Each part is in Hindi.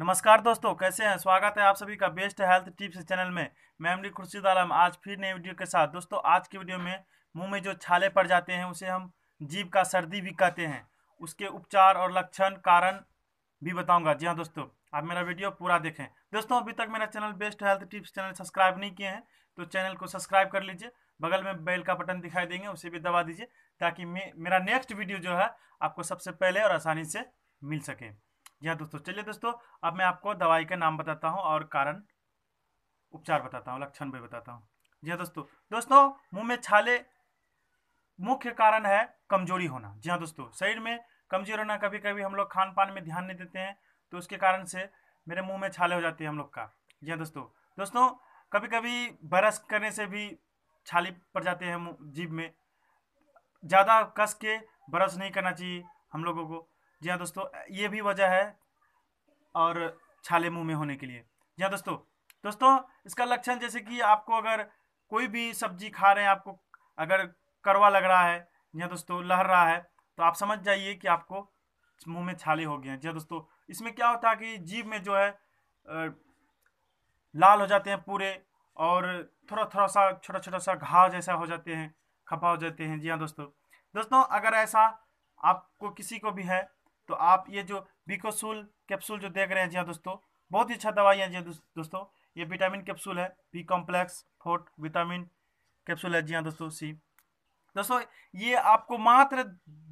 नमस्कार दोस्तों कैसे हैं स्वागत है आप सभी का बेस्ट हेल्थ टिप्स चैनल में मैं अमरी खुर्शीद आलम आज फिर नए वीडियो के साथ दोस्तों आज की वीडियो में मुंह में जो छाले पड़ जाते हैं उसे हम जीभ का सर्दी भी कहते हैं उसके उपचार और लक्षण कारण भी बताऊंगा जी हाँ दोस्तों आप मेरा वीडियो पूरा देखें दोस्तों अभी तक मेरा channel best health tips channel subscribe नहीं किए हैं तो चैनल को सब्सक्राइब कर लीजिए बगल में बेल का बटन दिखाई देंगे उसे भी दबा दीजिए ताकि मेरा नेक्स्ट वीडियो जो है आपको सबसे पहले और आसानी से मिल सके जी हाँ दोस्तों चलिए दोस्तों अब मैं आपको दवाई का नाम बताता हूँ और कारण उपचार बताता हूँ लक्षण भी बताता हूँ जी हाँ दोस्तों दोस्तों मुंह में छाले मुख्य कारण है कमजोरी होना जी हाँ दोस्तों शरीर में कमजोर होना कभी कभी हम लोग खान पान में ध्यान नहीं देते हैं तो उसके कारण से मेरे मुंह में छाले हो जाते हैं हम लोग का जी हाँ दोस्तों दोस्तों कभी कभी बरस करने से भी छाली पड़ जाते हैं जीभ में ज़्यादा कस के बरस नहीं करना चाहिए हम लोगों को जी हाँ दोस्तों ये भी वजह है और छाले मुंह में होने के लिए जी हाँ दोस्तों दोस्तों इसका लक्षण जैसे कि आपको अगर कोई भी सब्जी खा रहे हैं आपको अगर करवा लग रहा है जी हाँ दोस्तों लहर रहा है तो आप समझ जाइए कि आपको मुंह में छाले हो गए हैं जी हाँ दोस्तों इसमें क्या होता है कि जीव में जो है लाल हो जाते हैं पूरे और थोड़ा थोड़ा सा छोटा छोटा सा घाव जैसा हो जाते हैं खपा हो जाते हैं जी हाँ दोस्तों दोस्तों अगर ऐसा आपको किसी को भी है तो आप ये जो बिकोसूल कैप्सूल जो देख रहे हैं जी हाँ दोस्तों बहुत ही अच्छा दवाई है जी हाँ दोस्तों ये विटामिन कैप्सूल है B complex forte vitamin capsule है जी हाँ दोस्तों सी दोस्तों ये आपको मात्र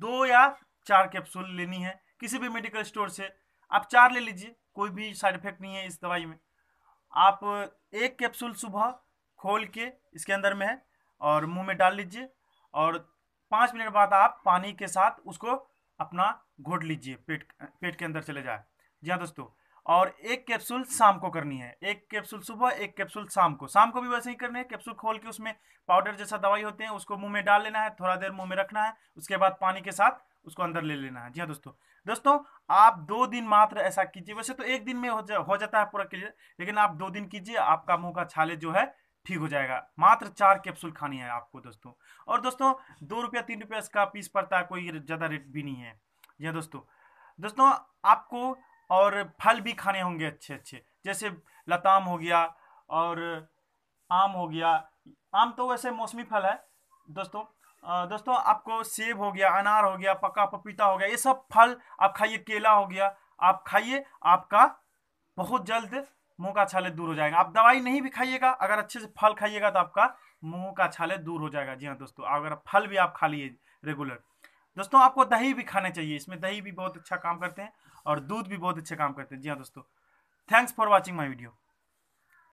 दो या चार कैप्सूल लेनी है किसी भी मेडिकल स्टोर से आप चार ले लीजिए कोई भी साइड इफेक्ट नहीं है इस दवाई में आप एक कैप्सूल सुबह खोल के इसके अंदर में है और मुंह में डाल लीजिए और पाँच मिनट बाद आप पानी के साथ उसको अपना घोट लीजिए पेट पेट के अंदर चले जाए जी हाँ दोस्तों और एक कैप्सूल शाम को करनी है एक कैप्सूल सुबह एक कैप्सूल शाम को शाम को भी वैसे ही करना है कैप्सूल खोल के उसमें पाउडर जैसा दवाई होते हैं उसको मुंह में डाल लेना है थोड़ा देर मुंह में रखना है उसके बाद पानी के साथ उसको अंदर ले लेना है जी हाँ दोस्तों दोस्तों आप दो दिन मात्र ऐसा कीजिए वैसे तो एक दिन में हो जा हो जाता है पूरा क्लियर लेकिन आप दो दिन कीजिए आपका मुँह का छाले जो है ठीक हो जाएगा मात्र चार कैप्सूल खानी है आपको दोस्तों और दोस्तों दो रुपया तीन रुपया इसका पीस पड़ता है कोई ज़्यादा रेट भी नहीं है यह दोस्तों दोस्तों आपको और फल भी खाने होंगे अच्छे अच्छे जैसे लताम हो गया और आम हो गया आम तो वैसे मौसमी फल है दोस्तों दोस्तों आपको सेब हो गया अनार हो गया पका पपीता हो गया ये सब फल आप खाइए केला हो गया आप खाइए आपका बहुत जल्द मुंह का छाले दूर हो जाएगा आप दवाई नहीं भी खाइएगा अगर अच्छे से फल खाइएगा तो आपका मुंह का छाले दूर हो जाएगा जी हाँ दोस्तों अगर फल भी आप खा लिए रेगुलर दोस्तों आपको दही भी खाने चाहिए इसमें दही भी बहुत अच्छा काम करते हैं और दूध भी बहुत अच्छा काम करते हैं जी हाँ दोस्तों thanks for watching my video